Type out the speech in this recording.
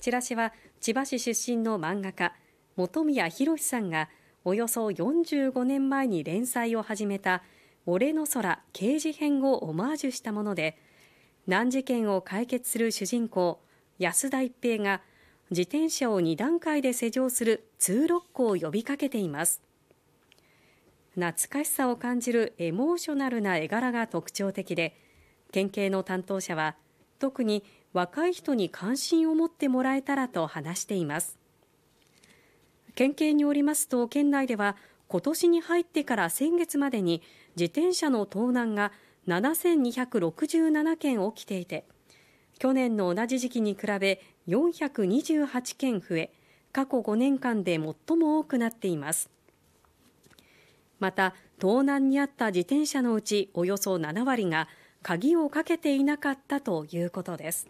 チラシは千葉市出身の漫画家本宮宏さんがおよそ45年前に連載を始めた「俺の空」刑事編をオマージュしたもので難事件を解決する主人公安田一平が自転車を2段階で施錠する通ロックを呼びかけています懐かしさを感じるエモーショナルな絵柄が特徴的で県警の担当者は「特に若い人に関心を持ってもらえたらと話しています。県警によりますと、県内では今年に入ってから先月までに自転車の盗難が7267件起きていて、去年の同じ時期に比べ428件増え、過去5年間で最も多くなっています。また、盗難にあった自転車のうちおよそ7割が鍵をかけていなかったということです。